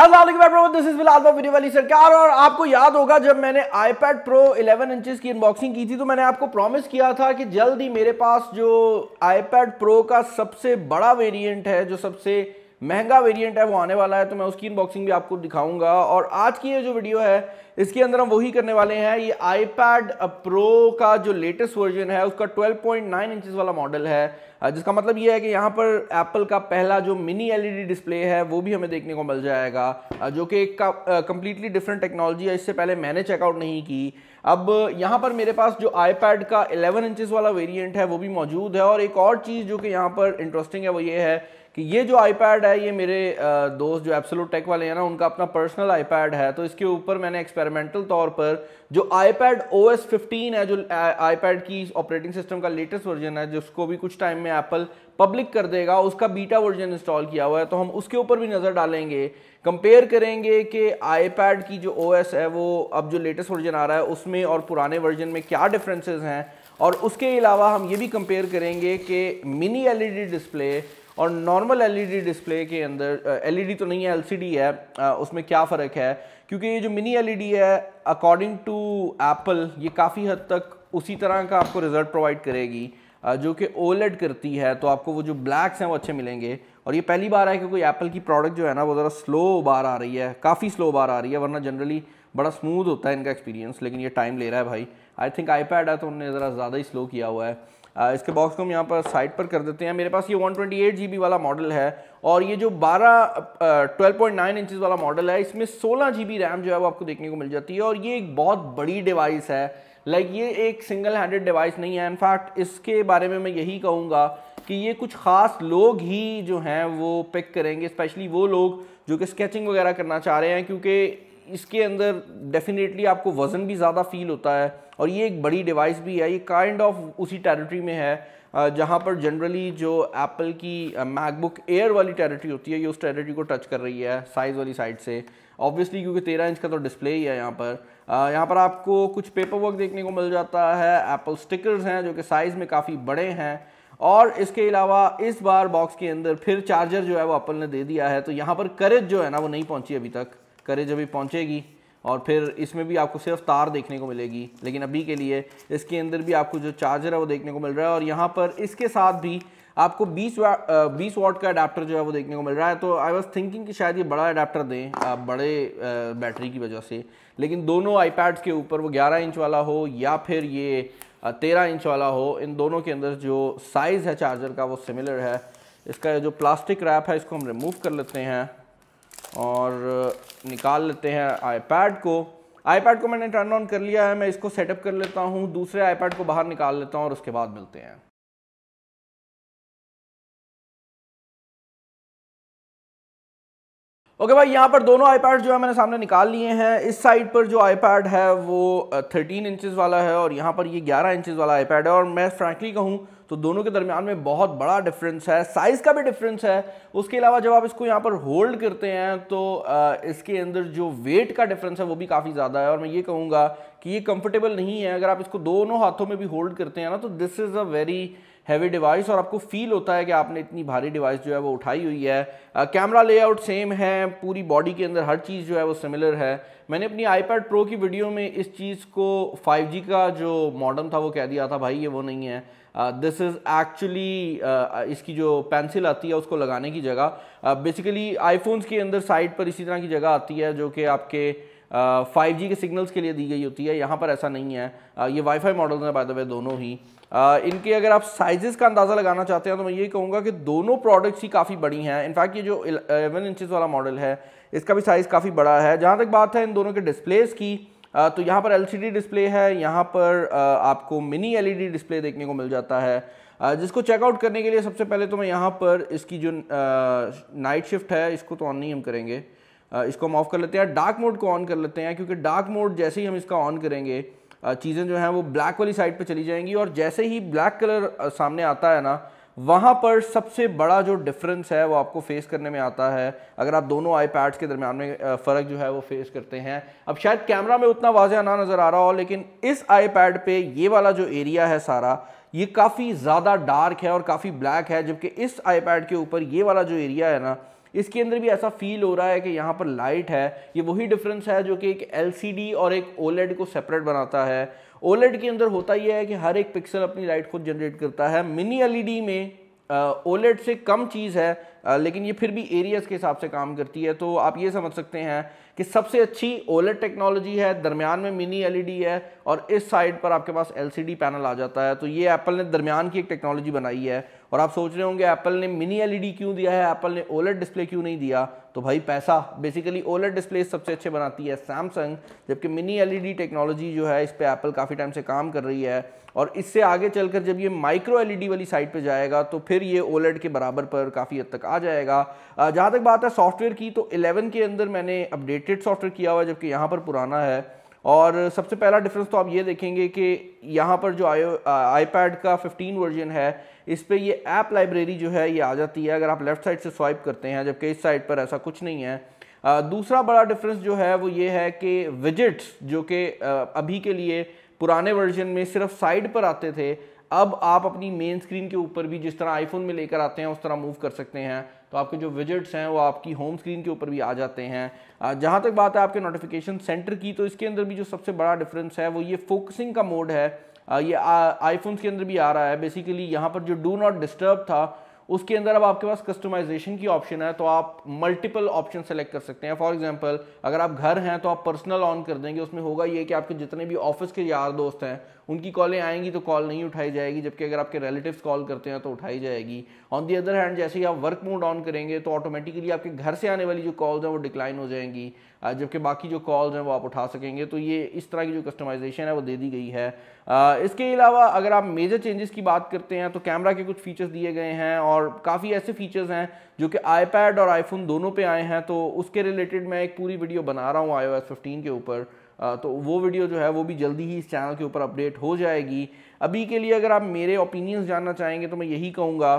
this is Bilal video वाली सरकार और आपको याद होगा जब मैंने आईपैड प्रो 11 इंचेस की अनबॉक्सिंग की थी तो मैंने आपको प्रॉमिस किया था कि जल्द ही मेरे पास जो आईपैड प्रो का सबसे बड़ा वेरिएंट है जो सबसे महंगा वेरिएंट है वो आने वाला है तो मैं उसकी इनबॉक्सिंग भी आपको दिखाऊंगा और आज की ये जो वीडियो है इसके अंदर हम वही करने वाले हैं ये आईपैड प्रो का जो लेटेस्ट वर्जन है उसका 12.9 पॉइंट वाला मॉडल है जिसका मतलब ये है कि यहाँ पर एप्पल का पहला जो मिनी एलईडी डिस्प्ले है वो भी हमें देखने को मिल जाएगा जो कि एक कम्प्लीटली डिफरेंट टेक्नोलॉजी है इससे पहले मैंने चेकआउट नहीं की अब यहाँ पर मेरे पास जो आईपैड का 11 इंचेस वाला वेरिएंट है वो भी मौजूद है और एक और चीज़ जो कि यहाँ पर इंटरेस्टिंग है वो ये है कि ये जो आईपैड है ये मेरे दोस्त जो एप्सोलूट टेक वाले हैं ना उनका अपना पर्सनल आईपैड है तो इसके ऊपर मैंने एक्सपेरिमेंटल तौर पर जो आईपैड ओएस 15 है जो आईपैड की ऑपरेटिंग सिस्टम का लेटेस्ट वर्जन है जिसको भी कुछ टाइम में एप्पल पब्लिक कर देगा उसका बीटा वर्जन इंस्टॉल किया हुआ है तो हम उसके ऊपर भी नज़र डालेंगे कंपेयर करेंगे कि आईपैड की जो ओएस है वो अब जो लेटेस्ट वर्जन आ रहा है उसमें और पुराने वर्जन में क्या डिफरेंसेस हैं और उसके अलावा हम ये भी कंपेयर करेंगे कि मिनी एलईडी डिस्प्ले और नॉर्मल एलईडी डिस्प्ले के अंदर एलईडी e तो नहीं है एलसीडी है उसमें क्या फ़र्क है क्योंकि ये जो मिनी एलईडी e है अकॉर्डिंग टू एप्पल ये काफ़ी हद तक उसी तरह का आपको रिजल्ट प्रोवाइड करेगी जो कि ओलेड e करती है तो आपको वो जो ब्लैक्स हैं वो अच्छे मिलेंगे और ये पहली बार है कि कोई एप्पल की प्रोडक्ट जो है ना वो ज़रा स्लो बार आ रही है काफ़ी स्लो बार आ रही है वरना जनरली बड़ा स्मूथ होता है इनका एक्सपीरियंस लेकिन ये टाइम ले रहा है भाई आई थिंक आईपैड है तो उनने ज़रा ज़्यादा ही स्लो किया हुआ है इसके बॉक्स को हम यहाँ पर साइड पर कर देते हैं मेरे पास ये 128 जीबी वाला मॉडल है और ये जो 12 12.9 इंचेस वाला मॉडल है इसमें 16 जीबी रैम जो है वो आपको देखने को मिल जाती है और ये एक बहुत बड़ी डिवाइस है लाइक ये एक सिंगल हैंडेड डिवाइस नहीं है इनफैक्ट इसके बारे में मैं यही कहूँगा कि ये कुछ ख़ास लोग ही जो हैं वो पिक करेंगे स्पेशली वो लोग जो कि स्केचिंग वगैरह करना चाह रहे हैं क्योंकि इसके अंदर डेफिनेटली आपको वज़न भी ज़्यादा फील होता है और ये एक बड़ी डिवाइस भी है ये काइंड ऑफ उसी टेरिटरी में है जहाँ पर जनरली जो एप्पल की मैकबुक एयर वाली टेरिटरी होती है ये उस टेरिटरी को टच कर रही है साइज़ वाली साइड से ऑब्वियसली क्योंकि तेरह इंच का तो डिस्प्ले ही है यहाँ पर यहाँ पर आपको कुछ पेपर वर्क देखने को मिल जाता है एप्पल स्टिकर्स हैं जो कि साइज़ में काफ़ी बड़े हैं और इसके अलावा इस बार बॉक्स के अंदर फिर चार्जर जो है वो एप्पल ने दे दिया है तो यहाँ पर करेज जो है ना वो नहीं पहुँची अभी तक करेज अभी पहुँचेगी और फिर इसमें भी आपको सिर्फ तार देखने को मिलेगी लेकिन अभी के लिए इसके अंदर भी आपको जो चार्जर है वो देखने को मिल रहा है और यहाँ पर इसके साथ भी आपको 20 वा, बीस वाट का अडाप्टर जो है वो देखने को मिल रहा है तो आई वॉज थिंकिंग कि शायद ये बड़ा अडाप्टर दें आप बड़े बैटरी की वजह से लेकिन दोनों आईपैड्स के ऊपर वो 11 इंच वाला हो या फिर ये 13 इंच वाला हो इन दोनों के अंदर जो साइज़ है चार्जर का वो सिमिलर है इसका जो प्लास्टिक रैप है इसको हम रिमूव कर लेते हैं और निकाल लेते हैं आईपैड को आईपैड को मैंने टर्न ऑन कर लिया है मैं इसको सेटअप कर लेता हूँ दूसरे आईपैड को बाहर निकाल लेता हूँ और उसके बाद मिलते हैं ओके okay भाई यहाँ पर दोनों आईपैड जो है मैंने सामने निकाल लिए हैं इस साइड पर जो आईपैड है वो 13 इंचेस वाला है और यहाँ पर ये 11 इंचेस वाला आईपैड है और मैं फ्रैंकली कहूँ तो दोनों के दरमियान में बहुत बड़ा डिफरेंस है साइज़ का भी डिफरेंस है उसके अलावा जब आप इसको यहाँ पर होल्ड करते हैं तो इसके अंदर जो वेट का डिफरेंस है वो भी काफ़ी ज़्यादा है और मैं ये कहूँगा कि ये कंफर्टेबल नहीं है अगर आप इसको दोनों हाथों में भी होल्ड करते हैं ना तो this is a very heavy device और आपको फील होता है कि आपने इतनी भारी डिवाइस जो है वो उठाई हुई है कैमरा लेआउट सेम है पूरी बॉडी के अंदर हर चीज़ जो है वो सिमिलर है मैंने अपनी आईपैड प्रो की वीडियो में इस चीज़ को 5G का जो मॉडर्न था वो कह दिया था भाई ये वो नहीं है दिस इज़ एक्चुअली इसकी जो पेंसिल आती है उसको लगाने की जगह बेसिकली uh, आईफोन्स के अंदर साइड पर इसी तरह की जगह आती है जो कि आपके फाइव जी के सिग्नल्स के लिए दी गई होती है यहाँ पर ऐसा नहीं है uh, ये वाईफाई मॉडल्स हैं बाय द वे दोनों ही इनके अगर आप साइजेस का अंदाज़ा लगाना चाहते हैं तो मैं ये कहूँगा कि दोनों प्रोडक्ट्स ही काफ़ी बड़ी हैं इनफैक्ट ये जो एलेवन इंचज़ वाला मॉडल है इसका भी साइज़ काफ़ी बड़ा है जहाँ तक बात है इन दोनों के डिस्प्लेस की तो यहाँ पर एल डिस्प्ले है यहाँ पर आपको मिनी एल डिस्प्ले देखने को मिल जाता है जिसको चेकआउट करने के लिए सबसे पहले तो मैं यहाँ पर इसकी जो नाइट शिफ्ट है इसको तो ऑन नहीं हम करेंगे इसको हम ऑफ़ कर लेते हैं डार्क मोड को ऑन कर लेते हैं क्योंकि डार्क मोड जैसे ही हम इसका ऑन करेंगे चीज़ें जो हैं वो ब्लैक वाली साइड पर चली जाएंगी और जैसे ही ब्लैक कलर सामने आता है ना वहाँ पर सबसे बड़ा जो डिफरेंस है वो आपको फेस करने में आता है अगर आप दोनों आई के दरमियान में फ़र्क जो है वो फेस करते हैं अब शायद कैमरा में उतना वाजह ना नज़र आ रहा हो लेकिन इस आई पे ये वाला जो एरिया है सारा ये काफ़ी ज़्यादा डार्क है और काफ़ी ब्लैक है जबकि इस आई के ऊपर ये वाला जो एरिया है ना इसके अंदर भी ऐसा फील हो रहा है कि यहाँ पर लाइट है ये वही डिफरेंस है जो कि एक एल और एक ओलेड e को सेपरेट बनाता है ओलेड e के अंदर होता यह है कि हर एक पिक्सल अपनी लाइट खुद जनरेट करता है मिनी एलईडी e में ओलेड से कम चीज़ है लेकिन ये फिर भी एरियाज़ के हिसाब से काम करती है तो आप ये समझ सकते हैं कि सबसे अच्छी ओलेट टेक्नोलॉजी है दरमियान में मिनी एलईडी है और इस साइड पर आपके पास एलसीडी पैनल आ जाता है तो ये एप्पल ने दरमियान की एक टेक्नोलॉजी बनाई है और आप सोच रहे होंगे एप्पल ने मिनी एलईडी क्यों दिया है एप्पल ने ओलेट डिस्प्ले क्यों नहीं दिया तो भाई पैसा बेसिकली ओलेट डिस्प्ले सबसे अच्छे बनाती है सैमसंग जबकि मिनी एलईडी टेक्नोलॉजी जो है इस पर एप्पल काफ़ी टाइम से काम कर रही है और इससे आगे चलकर जब ये माइक्रो एलईडी वाली साइड पर जाएगा तो फिर ये ओलेट के बराबर पर काफ़ी हद तक आ जाएगा जहाँ तक बात है सॉफ्टवेयर की तो 11 के अंदर मैंने अपडेटेड सॉफ्टवेयर किया हुआ है जबकि यहाँ पर पुराना है और सबसे पहला डिफरेंस तो आप ये देखेंगे कि यहाँ पर जो आई आईपैड का 15 वर्जन है इस पर ये ऐप लाइब्रेरी जो है ये आ जाती है अगर आप लेफ़्ट साइड से स्वाइप करते हैं जबकि इस साइड पर ऐसा कुछ नहीं है दूसरा बड़ा डिफरेंस जो है वो ये है कि विजिट्स जो कि अभी के लिए पुराने वर्जन में सिर्फ साइड पर आते थे अब आप अपनी मेन स्क्रीन के ऊपर भी जिस तरह आईफोन में लेकर आते हैं उस तरह मूव कर सकते हैं तो आपके जो विजिट्स हैं वो आपकी होम स्क्रीन के ऊपर भी आ जाते हैं जहाँ तक बात है आपके नोटिफिकेशन सेंटर की तो इसके अंदर भी जो सबसे बड़ा डिफरेंस है वो ये फोकसिंग का मोड है ये आईफोन के अंदर भी आ रहा है बेसिकली यहाँ पर जो डू नॉट डिस्टर्ब था उसके अंदर अब आपके पास कस्टमाइजेशन की ऑप्शन है तो आप मल्टीपल ऑप्शन सेलेक्ट कर सकते हैं फॉर एग्जांपल अगर आप घर हैं तो आप पर्सनल ऑन कर देंगे उसमें होगा ये कि आपके जितने भी ऑफिस के यार दोस्त हैं उनकी कॉलें आएंगी तो कॉल नहीं उठाई जाएगी जबकि अगर आपके रिलेटिव्स कॉल करते हैं तो उठाई जाएगी ऑन दी अदर हैंड जैसे ही आप वर्क मोड ऑन करेंगे तो ऑटोमेटिकली आपके घर से आने वाली जो कॉल्स हैं वो डिक्लाइन हो जाएंगी जबकि बाकी जो कॉल्स हैं वो आप उठा सकेंगे तो ये इस तरह की जो कस्टमाइजेशन है वो दे दी गई है इसके अलावा अगर आप मेजर चेंजेस की बात करते हैं तो कैमरा के कुछ फीचर्स दिए गए हैं और काफ़ी ऐसे फीचर्स हैं जो कि आईपैड और आईफोन दोनों पे आए हैं तो उसके रिलेटेड मैं एक पूरी वीडियो बना रहा हूँ आई ओ के ऊपर तो वो वीडियो जो है वो भी जल्दी ही इस चैनल के ऊपर अपडेट हो जाएगी अभी के लिए अगर आप मेरे ओपिनियंस जानना चाहेंगे तो मैं यही कहूँगा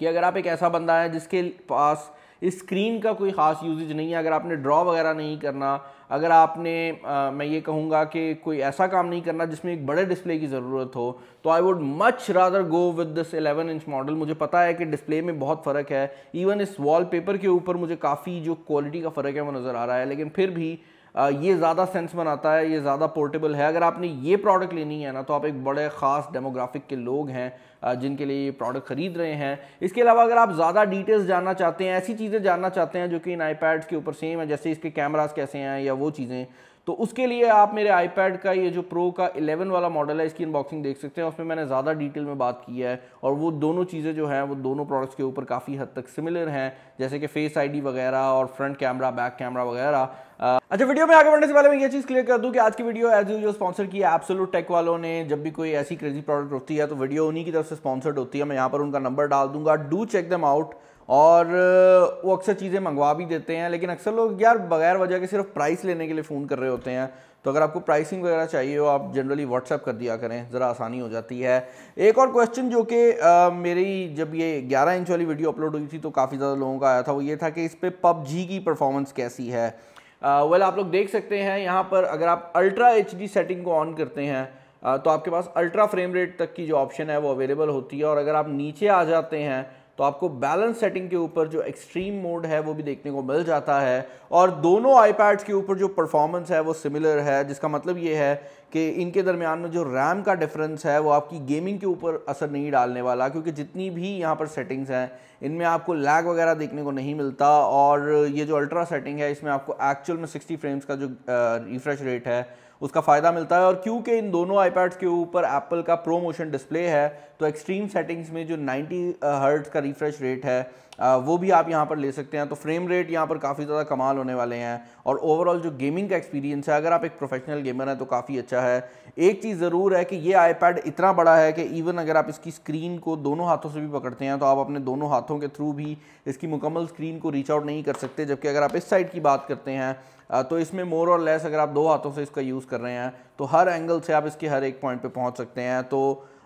कि अगर आप एक ऐसा बंदा है जिसके पास स्क्रीन का कोई ख़ास यूजेज नहीं है अगर आपने ड्रॉ वगैरह नहीं करना अगर आपने आ, मैं ये कहूँगा कि कोई ऐसा काम नहीं करना जिसमें एक बड़े डिस्प्ले की ज़रूरत हो तो I would much rather go with this 11 inch model मुझे पता है कि डिस्प्ले में बहुत फ़र्क है इवन इस वॉलपेपर के ऊपर मुझे काफ़ी जो क्वालिटी का फ़र्क है वो नज़र आ रहा है लेकिन फिर भी ये ज़्यादा सेंस बनाता है ये ज़्यादा पोर्टेबल है अगर आपने ये प्रोडक्ट लेनी है ना तो आप एक बड़े ख़ास डेमोग्राफिक के लोग हैं जिनके लिए ये प्रोडक्ट ख़रीद रहे हैं इसके अलावा अगर आप ज़्यादा डिटेल्स जानना चाहते हैं ऐसी चीज़ें जानना चाहते हैं जो कि इन आईपैड्स के ऊपर सेम है जैसे इसके कैमराज कैसे हैं या वो चीज़ें तो उसके लिए आप मेरे आईपैड का ये जो प्रो का 11 वाला मॉडल है इसकी अनबॉक्सिंग देख सकते हैं उसमें मैंने ज़्यादा डिटेल में बात की है और वो दोनों चीज़ें जो हैं वो दोनों प्रोडक्ट्स के ऊपर काफ़ी हद तक सिमिलर हैं जैसे कि फेस आईडी वगैरह और फ्रंट कैमरा बैक कैमरा वगैरह अच्छा वीडियो में आगे बढ़ने से पहले मैं ये चीज़ क्लियर कर दूँ कि आज की वीडियो एज यू जो स्पॉन्सर की है एप्सोलूट टेक वालों ने जब भी कोई ऐसी क्रेजी प्रोडक्ट होती है तो वीडियो उन्हीं की तरफ से स्पॉन्सर्ड होती है मैं यहाँ पर उनका नंबर डाल दूंगा डू चेक दम आउट और वो अक्सर चीज़ें मंगवा भी देते हैं लेकिन अक्सर लोग यार बगैर वजह के सिर्फ प्राइस लेने के लिए फ़ोन कर रहे होते हैं तो अगर आपको प्राइसिंग वगैरह चाहिए हो आप जनरली व्हाट्सअप कर दिया करें ज़रा आसानी हो जाती है एक और क्वेश्चन जो कि मेरी जब ये 11 इंच वाली वीडियो अपलोड हुई थी तो काफ़ी ज़्यादा लोगों का आया था वो ये था कि इस पर पबजी की परफॉर्मेंस कैसी है वेल uh, well, आप लोग देख सकते हैं यहाँ पर अगर आप अल्ट्रा एच सेटिंग को ऑन करते हैं तो आपके पास अल्ट्रा फ्रेम रेट तक की जो ऑप्शन है वो अवेलेबल होती है और अगर आप नीचे आ जाते हैं तो आपको बैलेंस सेटिंग के ऊपर जो एक्सट्रीम मोड है वो भी देखने को मिल जाता है और दोनों आईपैड्स के ऊपर जो परफॉर्मेंस है वो सिमिलर है जिसका मतलब ये है कि इनके दरमियान में जो रैम का डिफरेंस है वो आपकी गेमिंग के ऊपर असर नहीं डालने वाला क्योंकि जितनी भी यहाँ पर सेटिंग्स हैं इनमें आपको लैग वगैरह देखने को नहीं मिलता और ये जो अल्ट्रा सेटिंग है इसमें आपको एक्चुअल में 60 फ्रेम्स का जो रिफ्रेश रेट है उसका फ़ायदा मिलता है और क्योंकि इन दोनों आईपैड्स के ऊपर एप्पल का प्रोमोशन डिस्प्ले है तो एक्सट्रीम सेटिंग्स में जो 90 हर्ट्स uh, का रिफ्रेश रेट है uh, वो भी आप यहाँ पर ले सकते हैं तो फ्रेम रेट यहाँ पर काफ़ी ज़्यादा कमाल होने वाले हैं और ओवरऑल जो गेमिंग का एक्सपीरियंस है अगर आप एक प्रोफेशनल गेमर हैं तो काफ़ी अच्छा है एक चीज़ ज़रूर है कि ये आईपैड इतना बड़ा है कि इवन अगर आप इसकी स्क्रीन को दोनों हाथों से भी पकड़ते हैं तो आप अपने दोनों हाथों के थ्रू भी इसकी मुकम्मल स्क्रीन को रीच आउट नहीं कर सकते जबकि अगर आप इस साइड की बात करते हैं uh, तो इसमें मोर और लेस अगर आप दो हाथों से इसका यूज़ कर रहे हैं तो हर एंगल से आप इसके हर एक पॉइंट पर पहुँच सकते हैं तो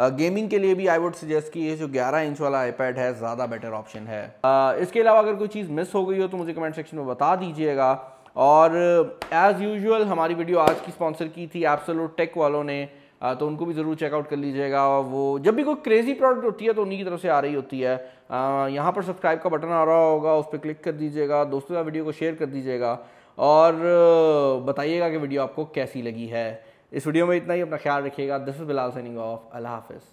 गेमिंग uh, के लिए भी आई वुड सजेस्ट कि ये जो 11 इंच वाला आईपैड है ज़्यादा बेटर ऑप्शन है uh, इसके अलावा अगर कोई चीज़ मिस हो गई हो तो मुझे कमेंट सेक्शन में बता दीजिएगा और एज़ uh, यूजल हमारी वीडियो आज की स्पॉन्सर की थी एप्सलोट टेक वालों ने तो उनको भी ज़रूर चेकआउट कर लीजिएगा और वो जब भी कोई क्रेज़ी प्रोडक्ट होती है तो उन्हीं की तरफ से आ रही होती है यहाँ पर सब्सक्राइब का बटन आ रहा होगा उस पर क्लिक कर दीजिएगा दोस्तों का वीडियो को शेयर कर दीजिएगा और बताइएगा कि वीडियो आपको कैसी लगी है इस वीडियो में इतना ही अपना ख्याल रखिएगा this is Bilal signing off अल्लाह हाफिज़